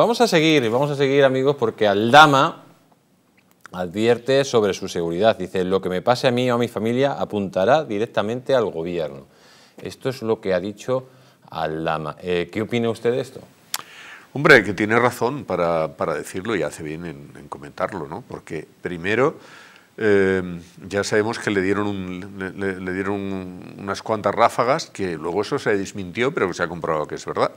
Vamos a seguir, vamos a seguir amigos, porque Aldama advierte sobre su seguridad. Dice, lo que me pase a mí o a mi familia apuntará directamente al gobierno. Esto es lo que ha dicho Aldama. Dama. Eh, ¿Qué opina usted de esto? Hombre, que tiene razón para, decirlo y hace bien en, comentarlo, ¿no? Porque primero... Eh, ya sabemos que le dieron, le, dieron unas cuantas ráfagas, que luego eso se desmintió, pero se ha comprobado que es verdad.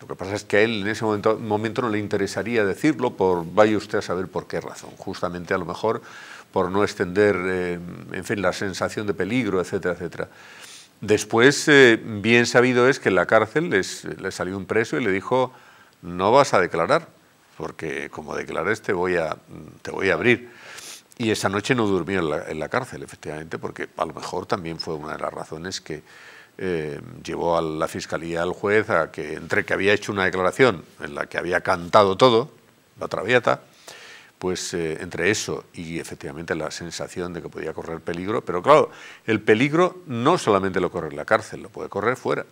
Lo que pasa es que a él en ese momento, momento no le interesaría decirlo, por vaya usted a saber por qué razón. Justamente a lo mejor por no extender, eh, en fin, la sensación de peligro, etcétera, etcétera. Después, eh, bien sabido es que en la cárcel le salió un preso y le dijo, no vas a declarar, porque como declares te voy a, te voy a abrir. Y esa noche no durmió en la cárcel, efectivamente, porque a lo mejor también fue una de las razones que eh, llevó a la fiscalía, al juez, a que entre que había hecho una declaración en la que había cantado todo, la traviata, pues eh, entre eso y efectivamente la sensación de que podía correr peligro, pero claro, el peligro no solamente lo corre en la cárcel, lo puede correr fuera.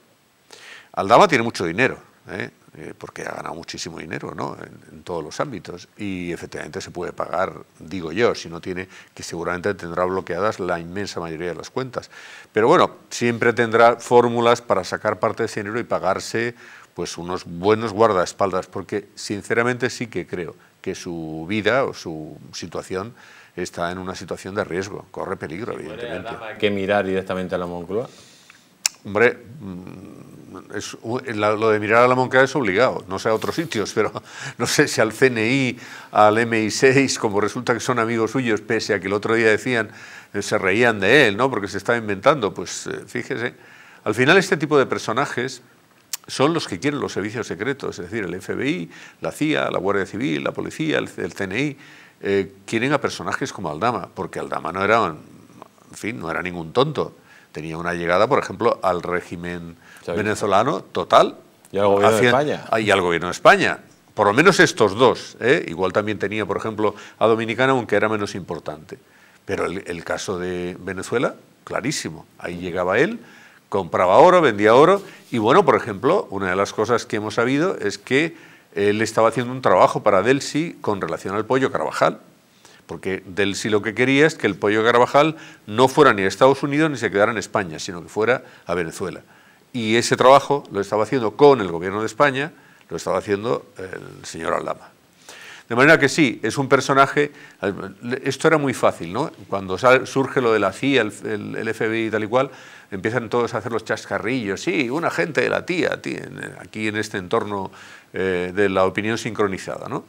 Aldama tiene mucho dinero, ¿eh? Eh, porque ha ganado muchísimo dinero ¿no? en, todos los ámbitos y efectivamente se puede pagar, digo yo, si no tiene, que seguramente tendrá bloqueadas la inmensa mayoría de las cuentas. Pero bueno, siempre tendrá fórmulas para sacar parte de ese dinero y pagarse pues unos buenos guardaespaldas, porque sinceramente sí que creo que su vida o su situación está en una situación de riesgo, corre peligro, evidentemente. ¿Hay que mirar directamente a la Moncloa? Hombre, lo de mirar a la Moncloa es obligado, no sé a otros sitios, pero no sé si al CNI, al MI6, como resulta que son amigos suyos, pese a que el otro día decían, eh, se reían de él, ¿no? porque se estaba inventando, pues eh, fíjese, al final este tipo de personajes son los que quieren los servicios secretos, es decir, el FBI, la CIA, la Guardia Civil, la Policía, el, el CNI, eh, quieren a personajes como Aldama, porque Aldama no era, en fin, no era ningún tonto, tenía una llegada, por ejemplo, al régimen venezolano total. Ah, y al gobierno de España. Por lo menos estos dos. ¿eh? Igual también tenía, por ejemplo, a Dominicana, aunque era menos importante. Pero el, el caso de Venezuela, clarísimo. Ahí llegaba él, compraba oro, vendía oro. Y bueno, por ejemplo, una de las cosas que hemos sabido es que él estaba haciendo un trabajo para Delsi con relación al pollo Carvajal. Porque Del si lo que quería es que el pollo Carvajal no fuera ni a Estados Unidos ni se quedara en España, sino que fuera a Venezuela. Y ese trabajo lo estaba haciendo con el gobierno de España, lo estaba haciendo el señor Aldama. De manera que sí, es un personaje, esto era muy fácil, ¿no? Cuando surge lo de la CIA, el, FBI y tal y cual, empiezan todos a hacer los chascarrillos, sí, una gente de la tía, aquí en este entorno eh, de la opinión sincronizada, ¿no?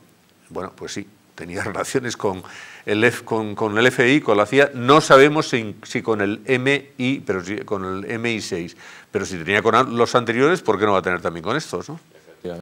Bueno, pues sí, tenía relaciones con el, F, con, con, el FI, con la CIA, no sabemos si, con el MI, pero con el MI6, pero si tenía con los anteriores, ¿por qué no va a tener también con estos? ¿no?